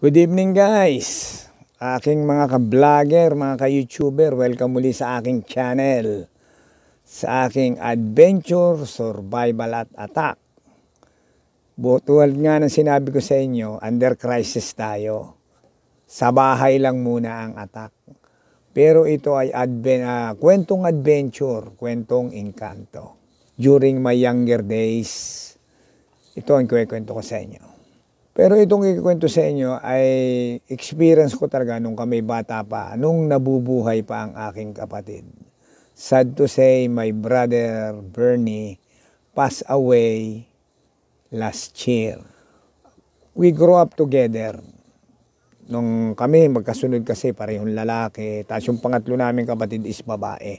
Good evening guys, aking mga ka-vlogger, mga ka-youtuber, welcome muli sa aking channel, sa aking adventure, survival at attack. Tulad nga ng sinabi ko sa inyo, under crisis tayo. Sa bahay lang muna ang attack. Pero ito ay adven uh, kwentong adventure, kwentong inkanto, During my younger days, ito ang kwento ko sa inyo. Pero itong ikikwento sa inyo ay experience ko talaga nung kami bata pa, nung nabubuhay pa ang aking kapatid. Sad to say, my brother Bernie passed away last year. We grew up together. Nung kami, magkasunod kasi, parehong lalaki. Tapos yung pangatlo namin kapatid is babae.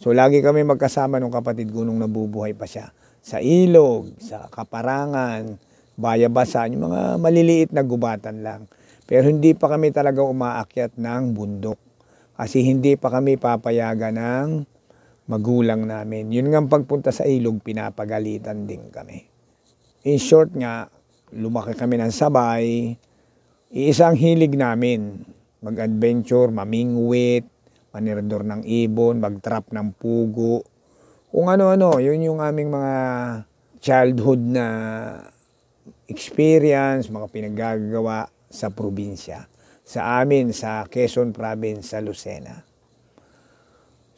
So lagi kami magkasama nung kapatid ko nung nabubuhay pa siya. Sa ilog, sa kaparangan, bayabasan, yung mga maliliit na gubatan lang. Pero hindi pa kami talaga umaakyat ng bundok kasi hindi pa kami papayagan ng magulang namin. Yun nga pagpunta sa ilog, pinapagalitan din kami. In short nga, lumaki kami ng sabay. Iisang hilig namin, mag-adventure, mamingwit, manirador ng ibon, mag-trap ng pugo. Kung ano-ano, yun yung aming mga childhood na experience, mga pinaggagawa sa probinsya. Sa amin, sa Quezon Province, sa Lucena.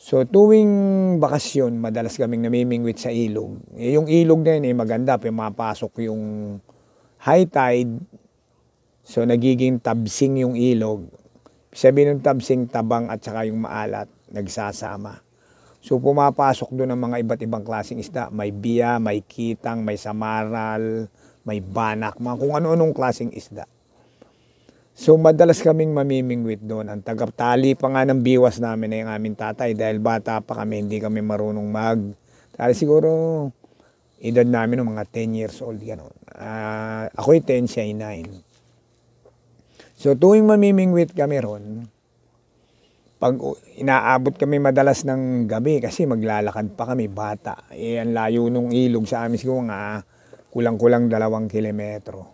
So tuwing bakasyon, madalas kaming namimingwit sa ilog. Eh, yung ilog na yun eh, maganda, pumapasok yung high tide. So nagiging tabsing yung ilog. Sabi ng tabsing, tabang at saka yung maalat, nagsasama. So pumapasok doon ang mga iba't ibang klaseng isda. May biya, may kitang, may samaral, may banak, mga kung ano-anong klaseng isda. So madalas kaming mamimingwit doon. Ang tagaptali pa nga ng biwas namin ay ang aming tatay dahil bata pa kami, hindi kami marunong mag. Tali siguro edad namin ng mga 10 years old. Ganun. Uh, ako'y 10, siya ay 9. So tuwing mamimingwit kami ron, pag inaabot kami madalas ng gabi kasi maglalakad pa kami bata. Eh, ang layo nung ilog sa amin siguro nga kulang-kulang dalawang kilometro.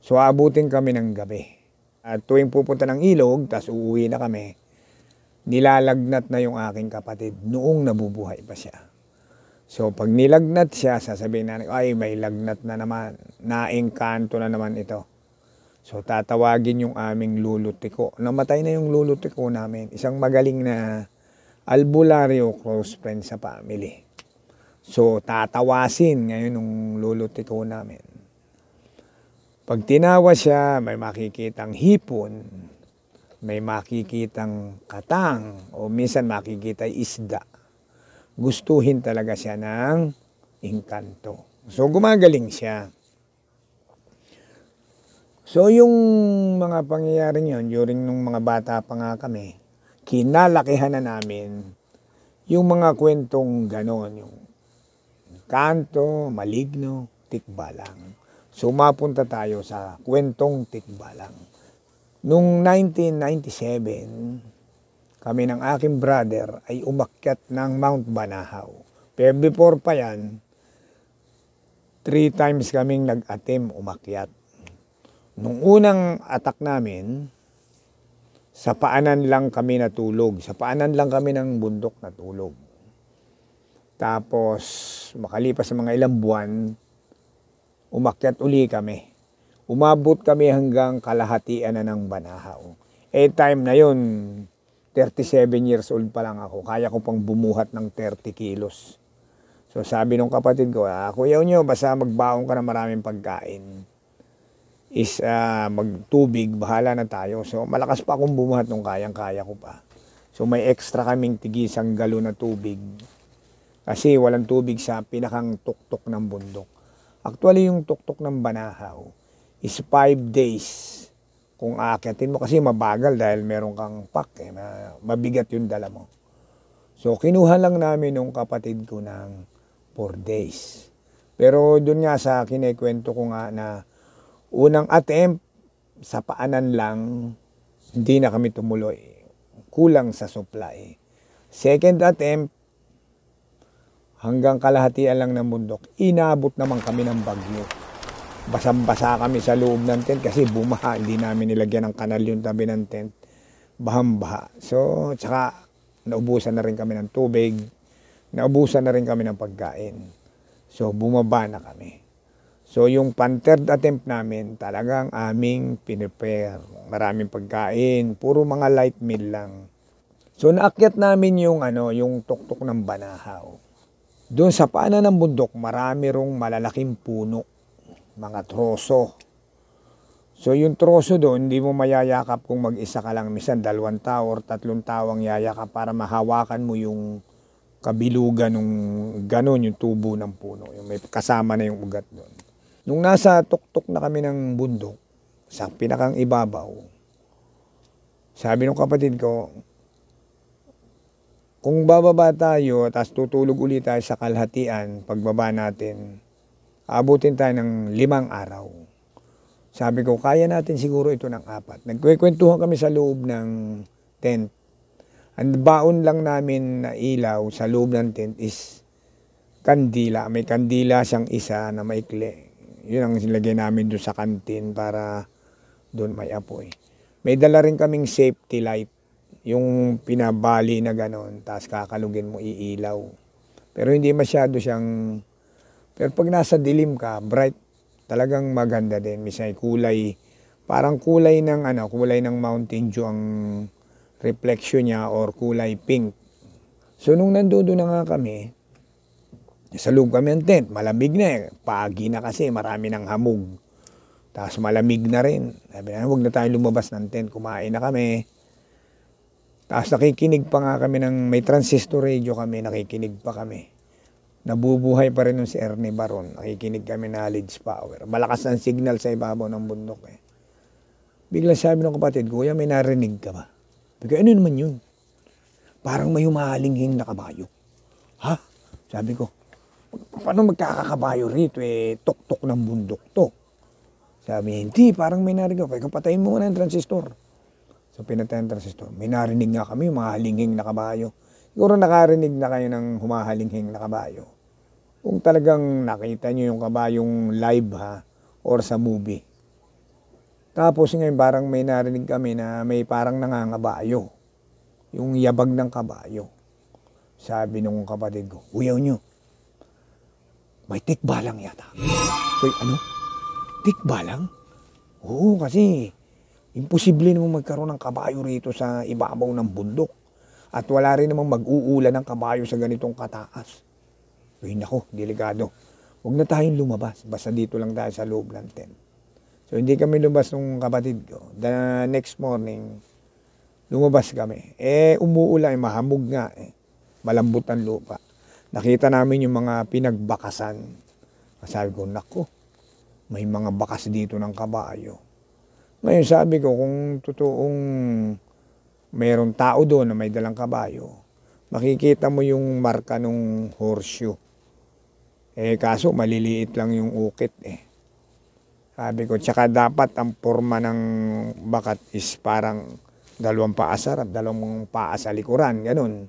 So aabutin kami ng gabi. At tuwing pupunta ng ilog, tas uuwi na kami, nilalagnat na yung aking kapatid noong nabubuhay pa siya. So pag nilagnat siya, sasabihin na, ay may lagnat na naman, naingkanto na naman ito. So tatawagin yung aming lulutiko. Namatay na yung lulutiko namin, isang magaling na albularyo close friend sa family. So, tatawasin ngayon nung lolo tito namin. Pag tinawa siya, may makikitang hipon, may makikitang katang, o minsan makikita isda. Gustuhin talaga siya ng inkanto. So, gumagaling siya. So, yung mga pangyayari yon during nung mga bata pa nga kami, kinalakihan na namin yung mga kwentong ganon, yung kanto, maligno, tikbalang. So mapunta tayo sa kwentong tikbalang. Noong 1997, kami ng aking brother ay umakyat ng Mount Banahaw. Pero before pa yan, three times kaming nag-atim umakyat. Nung unang atak namin, sa paanan lang kami natulog. Sa paanan lang kami ng bundok natulog. Tapos, tapos makalipas ng mga ilang buwan, umakyat uli kami. Umabot kami hanggang kalahatian na ng Banahaw. Eh time na yun, 37 years old pa lang ako. Kaya ko pang bumuhat ng 30 kilos. So sabi nung kapatid ko, ah, kuya nyo, basta magbaong ka ng maraming pagkain. Is uh, magtubig, bahala na tayo. So malakas pa akong bumuhat nung kayang-kaya ko pa. So may extra kaming tigisang galon na tubig. Kasi walang tubig sa pinakang tuktok ng bundok. Actually, yung tuktok ng Banahaw is 5 days kung aakyatin mo kasi mabagal dahil meron kang pack eh, mabigat yung dala mo. So kinuha lang namin nung kapatid ko ng 4 days. Pero doon nga sa akin ay kwento ko nga na unang attempt sa paanan lang, hindi na kami tumuloy. Kulang sa supply. Second attempt, hanggang kalahatian lang ng bundok, inabot naman kami ng bagyo. Basang-basa kami sa loob ng tent kasi bumaha. Hindi namin nilagyan ng kanal yung tabi ng tent. Bahang-baha. So, tsaka naubusan na rin kami ng tubig. Naubusan na rin kami ng pagkain. So, bumaba na kami. So, yung pan-third attempt namin, talagang aming pinipare. Maraming pagkain, puro mga light meal lang. So, naakyat namin yung, ano, yung tuktok ng banahaw. Doon sa paanan ng bundok, marami rong malalaking puno, mga troso. So yung troso doon, hindi mo mayayakap kung mag-isa ka lang. Misan dalawang tao or tatlong tao ang yayakap para mahawakan mo yung kabilugan ng ganon, yung tubo ng puno. Yung may kasama na yung ugat doon. Nung nasa tuktok na kami ng bundok, sa pinakang ibabaw, sabi ng kapatid ko, kung bababa tayo, at as tutulog ulit tayo sa kalhatian, pagbaba natin, aabutin tayo ng limang araw. Sabi ko, kaya natin siguro ito ng apat. Nagkwekwentuhan kami sa loob ng tent. Ang baon lang namin na ilaw sa loob ng tent is kandila. May kandila siyang isa na maikli. Yun ang silagay namin doon sa kantin para doon may apoy. May dala rin kaming safety light yung pinabali na gano'n, tapos kakalugin mo iilaw. Pero hindi masyado siyang, pero pag nasa dilim ka, bright, talagang maganda din. Misay kulay, parang kulay ng ano, kulay ng Mountain Dew ang reflection niya or kulay pink. So nung nandoon na nga kami, sa loob kami ang tent, malamig na eh. Pagi na kasi, marami ng hamog. Tapos malamig na rin. Sabi na, huwag na tayong lumabas ng tent, kumain na kami. Tapos nakikinig pa nga kami ng may transistor radio kami, nakikinig pa kami. Nabubuhay pa rin nun si Ernie Baron. Nakikinig kami knowledge power. Malakas ang signal sa ibabaw ng bundok eh. Biglang sabi ng kapatid, Kuya, may narinig ka ba? Bigla, ano naman yun? Parang may humahalinghing na kabayo. Ha? Sabi ko, paano magkakakabayo rito eh, tuktok ng bundok to? Sabi hindi, parang may narinig ako. Patayin mo na ang transistor. So pinatayan transistor. May narinig nga kami, mga halinghing na kabayo. Siguro nakarinig na kayo ng humahalinghing na kabayo. Kung talagang nakita nyo yung kabayong live ha, or sa movie. Tapos ngayon parang may narinig kami na may parang nangangabayo. Yung yabag ng kabayo. Sabi nung kapatid ko, Uyaw nyo, may tikbalang yata. Uy, ano? Tikbalang? Oo, kasi Imposible namang magkaroon ng kabayo rito sa ibabaw ng bundok. At wala rin namang mag-uulan ng kabayo sa ganitong kataas. Uy, nako, delikado. Huwag na tayong lumabas. Basta dito lang tayo sa loob ng tent. So, hindi kami lumabas nung kapatid ko. The next morning, lumabas kami. Eh, umuulan, eh, mahamog nga eh. Malambot ang lupa. Nakita namin yung mga pinagbakasan. Sabi ko, nako, may mga bakas dito ng kabayo ngayon sabi ko, kung totoong mayroong tao doon na may dalang kabayo, makikita mo yung marka ng horseshoe. Eh kaso maliliit lang yung ukit eh. Sabi ko, tsaka dapat ang forma ng bakat is parang dalawang paa sarap, dalawang paa sa likuran, ganun.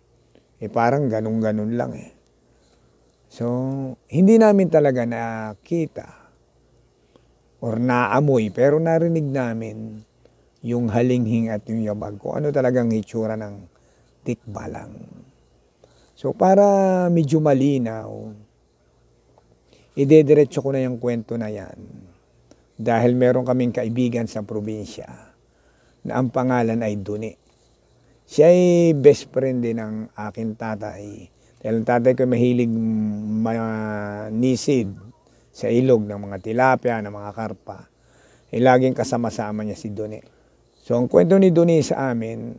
Eh parang ganun-ganun lang eh. So, hindi namin talaga nakita or naamoy pero narinig namin yung halinghing at yung yabag ko. Ano talagang itsura ng tikbalang. So para medyo malinaw, idediretso ko na yung kwento na yan. Dahil meron kaming kaibigan sa probinsya na ang pangalan ay Duni. Siya ay best friend din ng akin tatay. Dahil ang tatay ko mahilig manisid sa ilog ng mga tilapia, ng mga karpa. ay eh, laging kasama-sama niya si Dune. So, ang kwento ni Dune sa amin,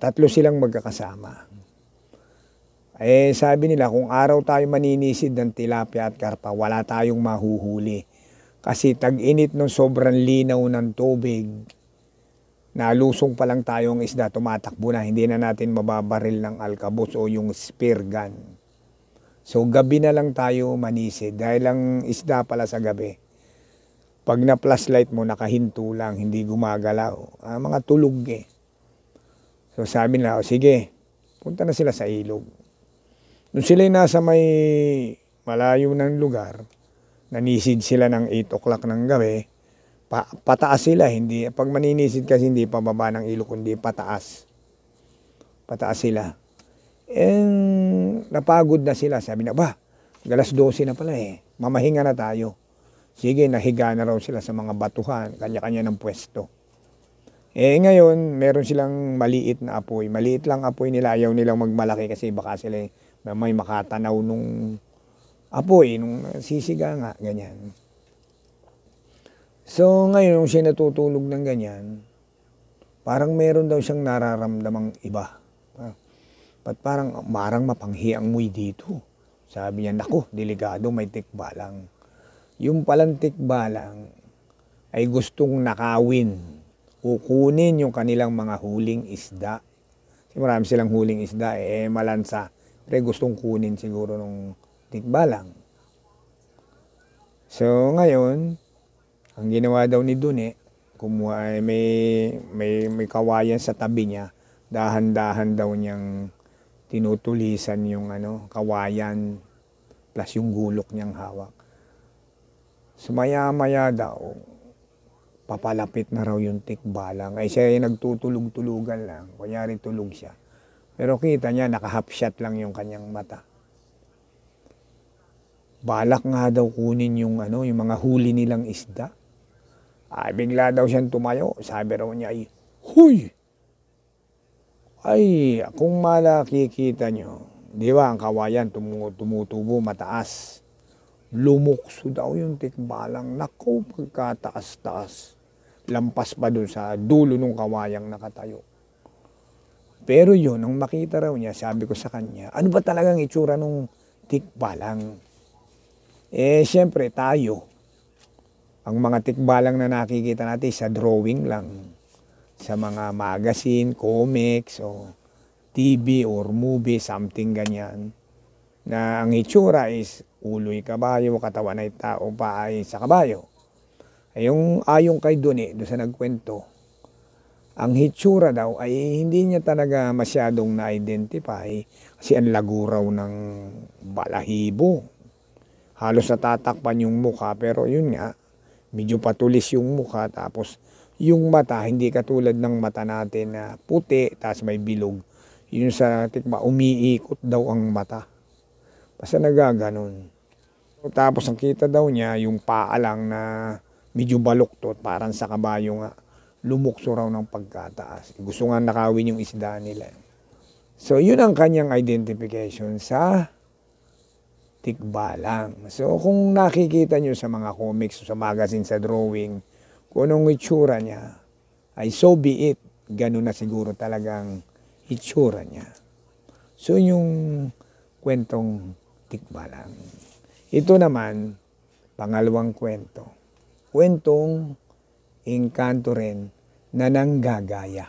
tatlo silang magkakasama. Eh, sabi nila, kung araw tayo maninisid ng tilapia at karpa, wala tayong mahuhuli. Kasi tag-init ng sobrang linaw ng tubig, nalusong pa lang tayong isda, tumatakbo na, hindi na natin mababaril ng alkabos o yung spear gun. So gabi na lang tayo manisid dahil lang isda pala sa gabi. Pag na flashlight mo, nakahinto lang, hindi gumagalaw. Oh. Ah, mga tulog eh. So sabi na, oh, sige, punta na sila sa ilog. Nung sila nasa may malayo ng lugar, nanisid sila ng 8 o'clock ng gabi, pa, pataas sila, hindi, pag maninisid kasi hindi pababa ng ilog, kundi pataas. Pataas sila. And napagod na sila. Sabi na, ba, galas 12 na pala eh. Mamahinga na tayo. Sige, nahiga na raw sila sa mga batuhan. Kanya-kanya ng pwesto. Eh ngayon, meron silang maliit na apoy. Maliit lang apoy nila. Ayaw nilang magmalaki kasi baka sila eh, may makatanaw nung apoy, nung sisiga nga, ganyan. So ngayon, nung siya natutulog ng ganyan, parang meron daw siyang nararamdamang iba Ba't parang marang mapanghi ang muy dito? Sabi niya, nako, delikado, may tikbalang. Yung palang tikbalang ay gustong nakawin. Kukunin yung kanilang mga huling isda. Kasi marami silang huling isda, eh, malansa. Pero gustong kunin siguro nung tikbalang. So, ngayon, ang ginawa daw ni Dune, kumuha, eh, may, may, may kawayan sa tabi niya. Dahan-dahan daw niyang tinutulisan yung ano, kawayan plus yung gulok niyang hawak. Sumaya-maya daw, papalapit na raw yung tikbalang. Ay siya ay nagtutulog-tulugan lang. Kunyari tulog siya. Pero kita niya, nakahapshot lang yung kanyang mata. Balak nga daw kunin yung, ano, yung mga huli nilang isda. Ay, ah, bigla daw siyang tumayo. Sabi raw niya ay, Huy! Ay, kung malakikita nyo, di ba ang kawayan tumu- tumutubo mataas. Lumukso daw yung tikbalang. Naku, pagkataas-taas. Lampas pa dun sa dulo ng kawayang nakatayo. Pero yun, nung makita raw niya, sabi ko sa kanya, ano ba talagang itsura nung tikbalang? Eh, syempre, tayo. Ang mga tikbalang na nakikita natin sa drawing lang sa mga magazine, comics, o TV or movie, something ganyan. Na ang itsura is ulo'y kabayo, katawan ay tao, paa ay sa kabayo. Ay yung ayong kay Duni, doon sa nagkwento, ang hitsura daw ay hindi niya talaga masyadong na-identify kasi ang laguraw ng balahibo. Halos natatakpan yung mukha pero yun nga, medyo patulis yung mukha tapos yung mata, hindi katulad ng mata natin na puti, tapos may bilog. Yun sa tikma, umiikot daw ang mata. Basta nagaganon. Tapos ang kita daw niya, yung paa lang na medyo baluktot, parang sa kabayo nga. Lumukso raw ng pagkataas. Gusto nga nakawin yung isda nila. So yun ang kanyang identification sa tikbalang. So kung nakikita nyo sa mga comics, sa magazine, sa drawing, kung anong itsura niya, ay so be it. Ganun na siguro talagang itsura niya. So yung kwentong tikbalang. Ito naman, pangalawang kwento. Kwentong engkanto rin na nanggagaya.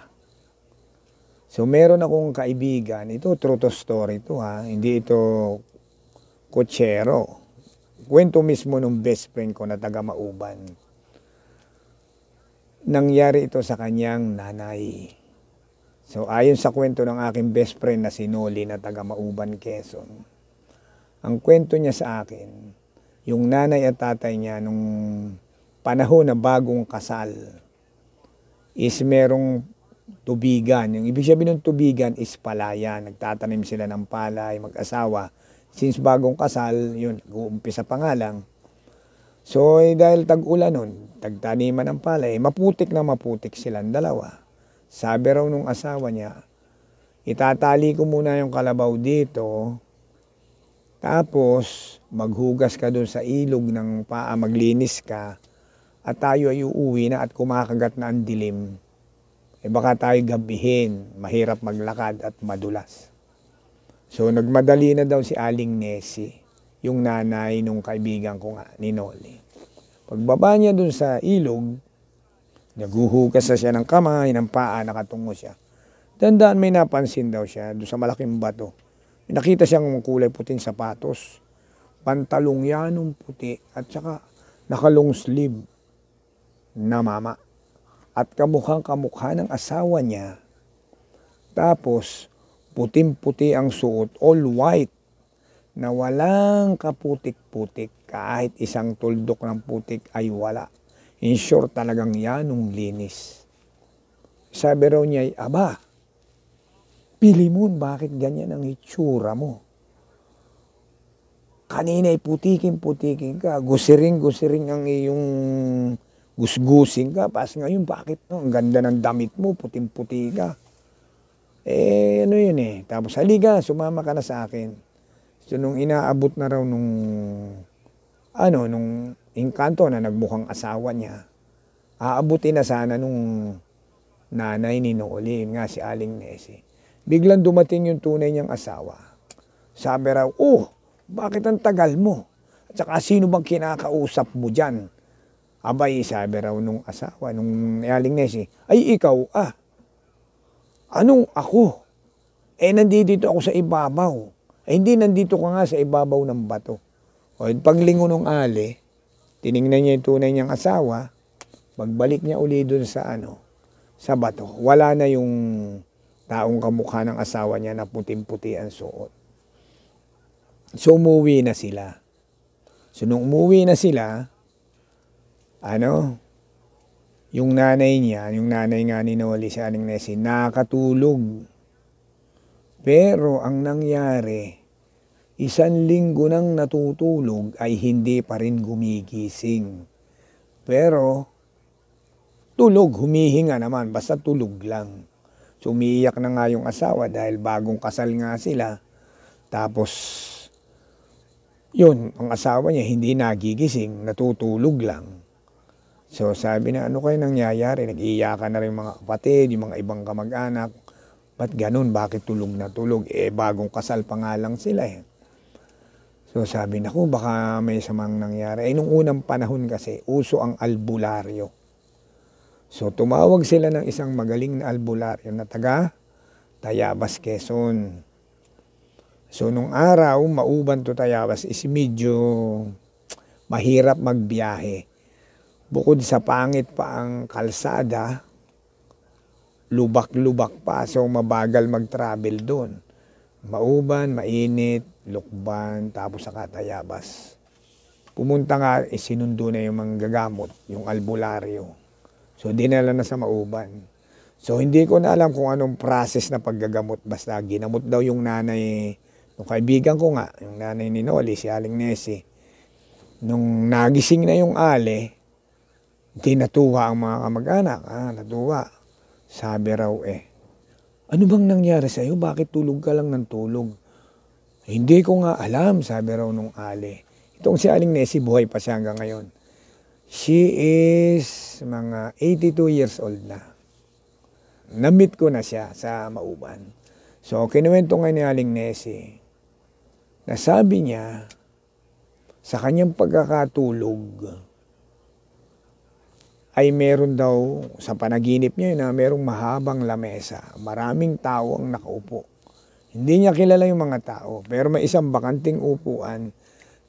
So meron akong kaibigan, ito true to story ito ha, hindi ito kutsero. Kwento mismo ng best friend ko na taga Mauban nangyari ito sa kanyang nanay. So ayon sa kwento ng aking best friend na si Noli na taga Mauban, Quezon, ang kwento niya sa akin, yung nanay at tatay niya nung panahon na bagong kasal is merong tubigan. Yung ibig sabihin ng tubigan is palaya. Nagtatanim sila ng palay, mag-asawa. Since bagong kasal, yun, uumpisa pa nga lang, So eh, dahil tag-ulan nun, tagtaniman ng palay, maputik na maputik silang dalawa. Sabi raw nung asawa niya, itatali ko muna yung kalabaw dito, tapos maghugas ka doon sa ilog ng paa, maglinis ka, at tayo ay uuwi na at kumakagat na ang dilim. E baka tayo gabihin, mahirap maglakad at madulas. So nagmadali na daw si Aling Nessie yung nanay nung kaibigan ko nga ni Noli. Pagbaba niya dun sa ilog, naguhugas na siya ng kamay, ng paa, nakatungo siya. Tandaan may napansin daw siya doon sa malaking bato. Nakita siyang kulay puting sapatos. Pantalong yanong puti at saka nakalong sleeve na mama. At kamukhang kamukha ng asawa niya. Tapos, puting-puti ang suot, all white na walang kaputik-putik kahit isang tuldok ng putik ay wala. In short talagang yan ang linis. Sabi raw niya, Aba, Pilimon, bakit ganyan ang itsura mo? Kanina'y putikin-putikin ka, gusiring-gusiring ang iyong gusgusin ka. Pas ngayon, bakit? No? Ang ganda ng damit mo, puting-puti ka. Eh, ano yun eh. Tapos, halika, sumama ka na sa akin So nung inaabot na raw nung ano nung inkanto na nagbukang asawa niya, aabutin na sana nung nanay ni Nooli, nga si Aling Nese. Biglang dumating yung tunay niyang asawa. Sabi raw, oh, bakit ang tagal mo? At saka sino bang kinakausap mo dyan? Abay, sabi raw nung asawa, nung Aling Nese, ay ikaw, ah, anong ako? Eh, nandito ako sa ibabaw ay eh, hindi, nandito ka nga sa ibabaw ng bato. O eh, paglingo ng ali, tiningnan niya yung tunay niyang asawa, pagbalik niya uli dun sa ano, sa bato. Wala na yung taong kamukha ng asawa niya na puting-puti ang suot. So umuwi na sila. So nung umuwi na sila, ano, yung nanay niya, yung nanay nga ni Noli sa aning Nessie, nakatulog pero ang nangyari, isang linggo nang natutulog ay hindi pa rin gumigising. Pero tulog, humihinga naman, basta tulog lang. So na nga yung asawa dahil bagong kasal nga sila. Tapos yun, ang asawa niya hindi nagigising, natutulog lang. So sabi na ano kayo nangyayari, nag-iiyakan na rin mga kapatid, yung mga ibang kamag-anak Ba't ganun? Bakit tulog na tulog? Eh, bagong kasal pa nga lang sila eh. So sabi na ko, baka may samang nangyari. Eh, nung unang panahon kasi, uso ang albularyo. So tumawag sila ng isang magaling na albularyo na taga Tayabas, Quezon. So nung araw, mauban to Tayabas is medyo mahirap magbiyahe. Bukod sa pangit pa ang kalsada, lubak-lubak pa. So, mabagal mag-travel doon. Mauban, mainit, lukban, tapos sa katayabas. Pumunta nga, isinundo eh, na yung mga gagamot, yung albularyo. So, dinala na sa mauban. So, hindi ko na alam kung anong process na paggagamot. Basta, ginamot daw yung nanay, yung kaibigan ko nga, yung nanay ni Noli, si Aling Nessie. Nung nagising na yung ale, hindi natuwa ang mga kamag-anak. Ah, natuwa sabi raw eh, ano bang nangyari sa iyo? Bakit tulog ka lang ng tulog? Hindi ko nga alam, sabi raw nung Ali. Itong si Aling Nessie, buhay pa siya hanggang ngayon. She is mga 82 years old na. Namit ko na siya sa Mauban. So, kinuwento nga ni Aling Nessie na sabi niya, sa kanyang pagkakatulog, ay meron daw sa panaginip niya na merong mahabang lamesa. Maraming tao ang nakaupo. Hindi niya kilala yung mga tao, pero may isang bakanting upuan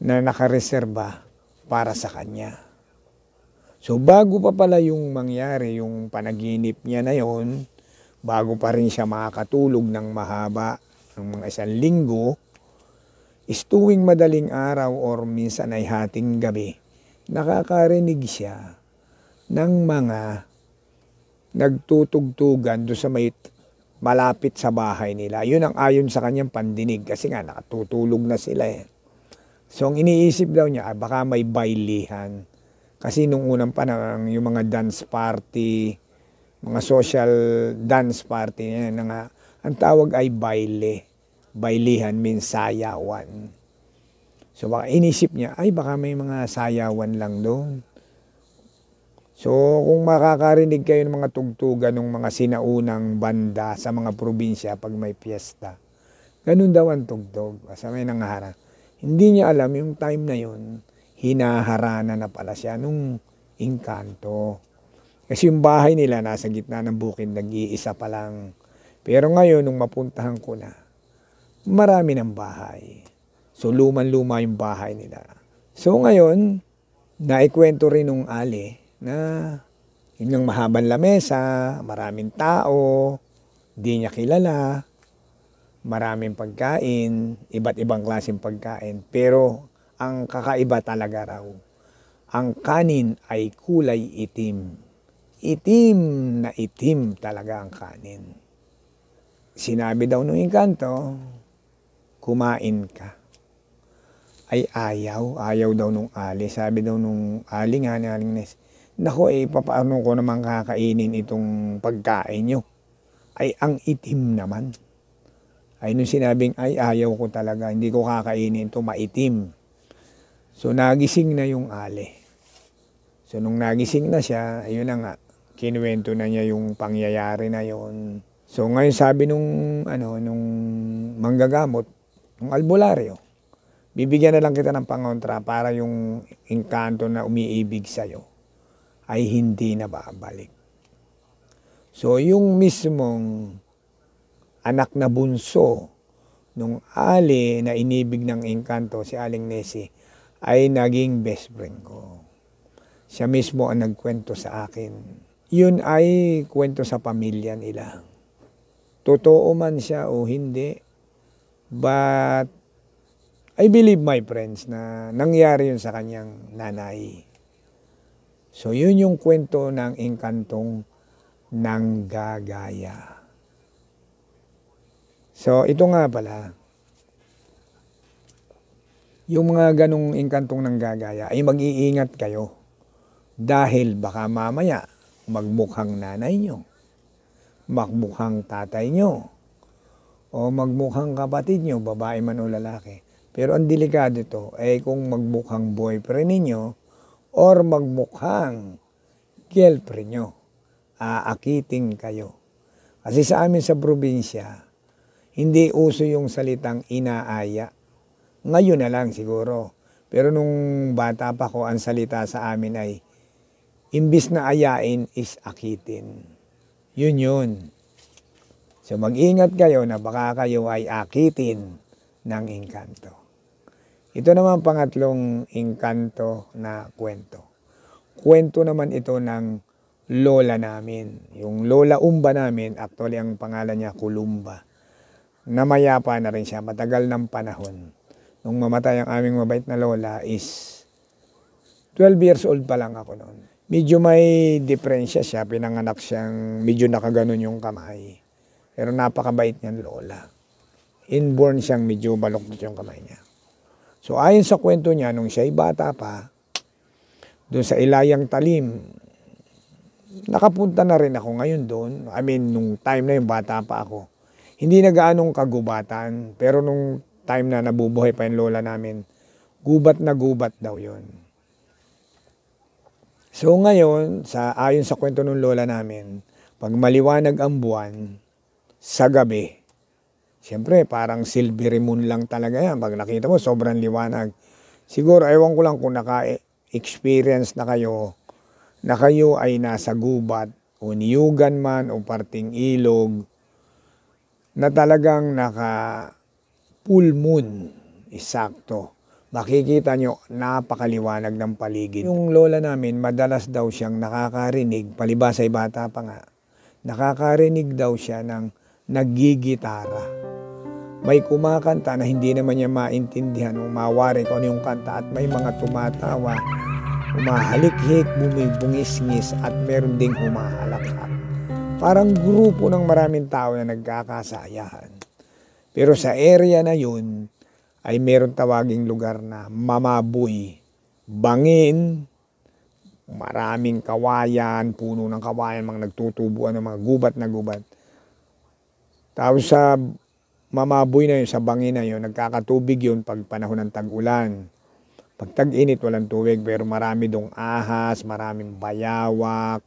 na nakareserba para sa kanya. So bago pa pala yung mangyari, yung panaginip niya na yon, bago pa rin siya makakatulog ng mahaba ng mga isang linggo, istuwing madaling araw or minsan ay hating gabi, nakakarinig siya ng mga nagtutugtugan do sa may malapit sa bahay nila. Yun ang ayon sa kanyang pandinig kasi nga nakatutulog na sila eh. So ang iniisip daw niya, ah, baka may bailihan. Kasi nung unang panahon, yung mga dance party, mga social dance party, yan na nga, ang tawag ay baile. Bailihan means sayawan. So baka inisip niya, ay baka may mga sayawan lang doon. So kung makakarinig kayo ng mga tugtugan ng mga sinaunang banda sa mga probinsya pag may piyesta, ganun daw ang tugtog. Sa may nanghara. Hindi niya alam yung time na yun, hinaharana na pala siya nung inkanto. Kasi yung bahay nila nasa gitna ng bukid, nag-iisa pa lang. Pero ngayon, nung mapuntahan ko na, marami ng bahay. So, luman-luma yung bahay nila. So, ngayon, naikwento rin nung Ali na inyong mahabang lamesa, maraming tao, di niya kilala, maraming pagkain, iba't ibang klaseng pagkain. Pero ang kakaiba talaga raw, ang kanin ay kulay itim. Itim na itim talaga ang kanin. Sinabi daw nung inkanto, kumain ka. Ay ayaw, ayaw daw nung ali. Sabi daw nung ali nga ni Aling Nes, Nako eh, papaano ko naman kakainin itong pagkain nyo? Ay, ang itim naman. Ay, nung sinabing, ay, ayaw ko talaga, hindi ko kakainin ito, maitim. So, nagising na yung ale. So, nung nagising na siya, ayun na nga, kinuwento na niya yung pangyayari na yon. So, ngayon sabi nung, ano, nung manggagamot, nung albularyo, bibigyan na lang kita ng pangontra para yung engkanto na umiibig sa'yo ay hindi na babalik. So yung mismong anak na bunso nung ali na inibig ng engkanto si Aling Nessie ay naging best friend ko. Siya mismo ang nagkwento sa akin. Yun ay kwento sa pamilya nila. Totoo man siya o hindi, but I believe my friends na nangyari yun sa kanyang nanay. So yun yung kwento ng engkantong nanggagaya. So ito nga pala, yung mga ganong engkantong nanggagaya ay mag-iingat kayo dahil baka mamaya magmukhang nanay nyo, magmukhang tatay nyo, o magmukhang kapatid nyo, babae man o lalaki. Pero ang delikado ito ay eh, kung magmukhang boyfriend ninyo or magmukhang girlfriend nyo. Aakitin kayo. Kasi sa amin sa probinsya, hindi uso yung salitang inaaya. Ngayon na lang siguro. Pero nung bata pa ko, ang salita sa amin ay, imbis na ayain is akitin. Yun yun. So mag-ingat kayo na baka kayo ay akitin ng engkanto. Ito naman pangatlong inkanto na kwento. Kwento naman ito ng lola namin. Yung lola umba namin, actually ang pangalan niya Kulumba. Namayapa na rin siya matagal ng panahon. Nung mamatay ang aming mabait na lola is 12 years old pa lang ako noon. Medyo may diferensya siya, pinanganak siyang medyo nakaganon yung kamay. Pero napakabait niyan lola. Inborn siyang medyo baloktot yung kamay niya. So ayon sa kwento niya, nung siya'y bata pa, doon sa Ilayang Talim, nakapunta na rin ako ngayon doon. I mean, nung time na yung bata pa ako. Hindi na gaanong kagubatan, pero nung time na nabubuhay pa yung lola namin, gubat na gubat daw yon. So ngayon, sa ayon sa kwento ng lola namin, pag maliwanag ang buwan, sa gabi, Siyempre, parang silvery moon lang talaga yan. Pag nakita mo, sobrang liwanag. Siguro, ewan ko lang kung naka-experience na kayo, na kayo ay nasa gubat, o niyugan man, o parting ilog, na talagang naka full moon, isakto. Makikita nyo, napakaliwanag ng paligid. Yung lola namin, madalas daw siyang nakakarinig, palibasay bata pa nga, nakakarinig daw siya ng naggigitara. May kumakanta na hindi naman niya maintindihan o mawari kung ano yung kanta at may mga tumatawa, umahalikhik, bumibungis-ngis at meron ding humahalakhak. Parang grupo ng maraming tao na nagkakasayahan. Pero sa area na yun ay meron tawaging lugar na mamabuy, bangin, maraming kawayan, puno ng kawayan, mga nagtutubuan ng mga gubat na gubat. Tapos sa mamaboy na yun, sa bangin na yun, nagkakatubig yun pag panahon ng tag-ulan. Pag tag-init, walang tubig, pero marami dong ahas, maraming bayawak,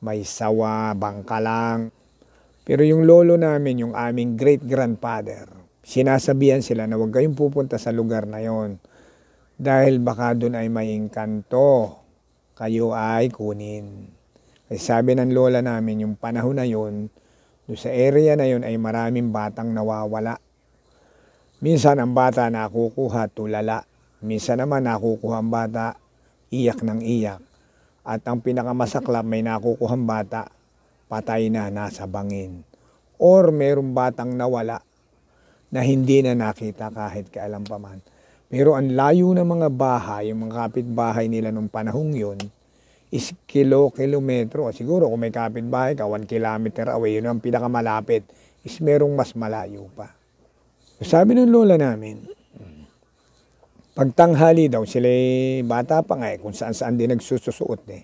may sawa, bangkalang. Pero yung lolo namin, yung aming great-grandfather, sinasabihan sila na huwag kayong pupunta sa lugar na yon dahil baka doon ay may engkanto, kayo ay kunin. Kasi sabi ng lola namin, yung panahon na yon, doon sa area na yun ay maraming batang nawawala. Minsan ang bata nakukuha tulala. Minsan naman nakukuha ang bata iyak ng iyak. At ang pinakamasaklap may nakukuha ang bata patay na nasa bangin. Or mayroong batang nawala na hindi na nakita kahit kailan pa man. Pero ang layo ng mga bahay, yung mga kapitbahay nila nung panahong yun, is kilo, kilometro. Siguro kung may kapitbahay ka, 1 kilometer away, yun ang pinakamalapit. Is merong mas malayo pa. Sabi ng lola namin, pagtanghali daw, sila bata pa nga eh, kung saan saan din nagsususuot eh.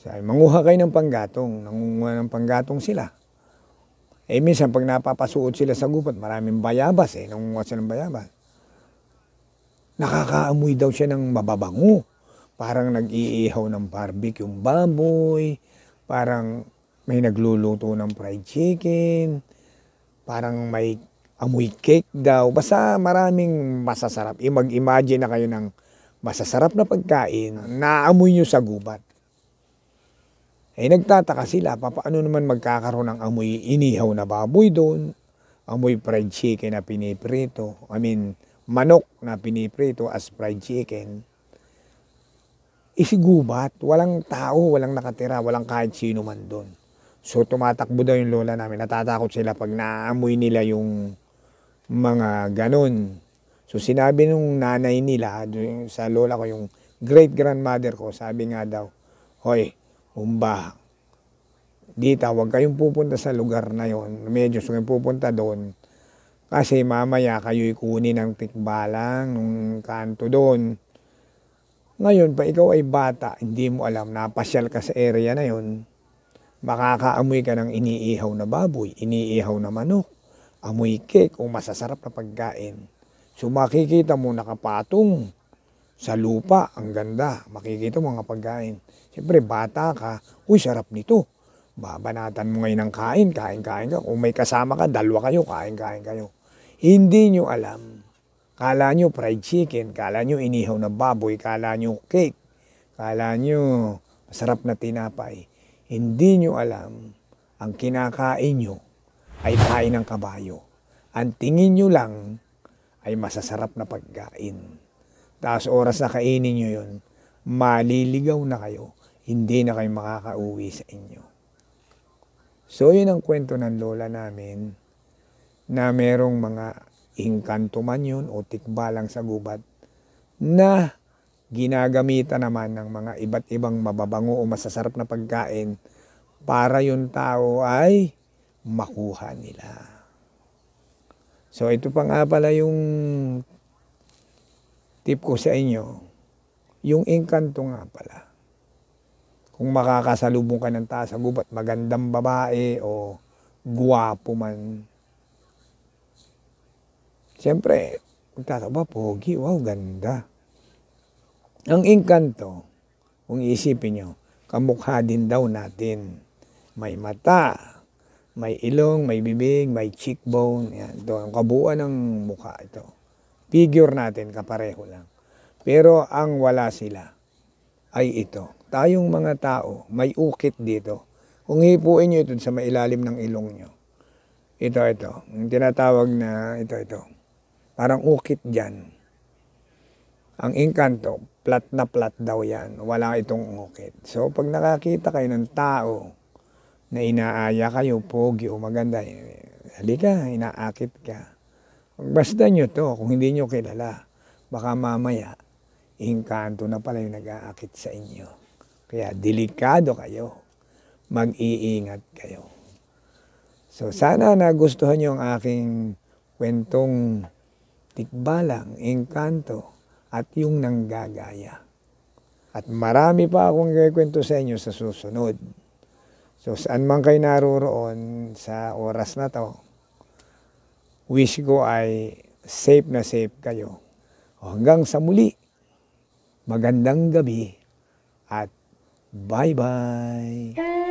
Sabi, manguha kayo ng panggatong. Nangunguha ng panggatong sila. Eh minsan pag napapasuot sila sa gupat, maraming bayabas eh. Nangunguha sila ng bayabas. Nakakaamoy daw siya ng mababango. Parang nag-iihaw ng barbecue yung baboy, parang may nagluluto ng fried chicken, parang may amoy cake daw. Basta maraming masasarap. I Mag-imagine na kayo ng masasarap na pagkain, naamoy nyo sa gubat. Eh nagtataka sila, paano naman magkakaroon ng amoy inihaw na baboy doon, amoy fried chicken na piniprito, I mean manok na piniprito as fried chicken isigubat, walang tao, walang nakatira, walang kahit sino man doon. So tumatakbo daw yung lola namin, natatakot sila pag naamoy nila yung mga ganun. So sinabi nung nanay nila sa lola ko, yung great grandmother ko, sabi nga daw, Hoy, umba, dita, huwag kayong pupunta sa lugar na yon. Medyo so kayong pupunta doon. Kasi mamaya kayo'y kunin ng tikbalang nung kanto doon ngayon, pa ikaw ay bata, hindi mo alam, napasyal ka sa area na yon, makakaamoy ka ng iniihaw na baboy, iniihaw na manok, amoy cake o masasarap na pagkain. So makikita mo nakapatong sa lupa, ang ganda, makikita mo mga pagkain. Siyempre, bata ka, uy, sarap nito. Babanatan mo ngayon ng kain, kain-kain ka. Kung may kasama ka, dalawa kayo, kain-kain kayo. Hindi nyo alam Kala nyo fried chicken, kala nyo inihaw na baboy, kala nyo cake, kala nyo masarap na tinapay. Hindi nyo alam, ang kinakain nyo ay kain ng kabayo. Ang tingin nyo lang ay masasarap na pagkain. Tapos oras na kainin nyo yun, maliligaw na kayo. Hindi na kayo makakauwi sa inyo. So yun ang kwento ng lola namin na merong mga inkanto man yun o tikbalang sa gubat na ginagamitan naman ng mga iba't ibang mababango o masasarap na pagkain para yung tao ay makuha nila. So ito pa nga pala yung tip ko sa inyo. Yung inkanto nga pala. Kung makakasalubong ka ng tao sa gubat, magandang babae o guwapo man, Siyempre, magtataba, pogi. Wow, ganda. Ang engkanto, kung isipin nyo, kamukha din daw natin. May mata, may ilong, may bibig, may cheekbone. Yan. Ito ang kabuuan ng mukha ito. Figure natin, kapareho lang. Pero ang wala sila ay ito. Tayong mga tao, may ukit dito. Kung hipuin nyo ito sa mailalim ng ilong nyo. Ito, ito. Ang tinatawag na ito, ito Parang ukit dyan. Ang inkanto, flat na flat daw yan. Wala itong ukit. So, pag nakakita kayo ng tao na inaaya kayo, pogi o maganda, eh, halika, inaakit ka. Basta nyo to, kung hindi nyo kilala, baka mamaya, inkanto na pala yung nag-aakit sa inyo. Kaya delikado kayo. Mag-iingat kayo. So sana nagustuhan nyo ang aking kwentong tikbalang, engkanto, at yung nanggagaya. At marami pa akong kikwento sa inyo sa susunod. So saan man kayo naroroon sa oras na to, wish ko ay safe na safe kayo. O hanggang sa muli, magandang gabi at bye-bye.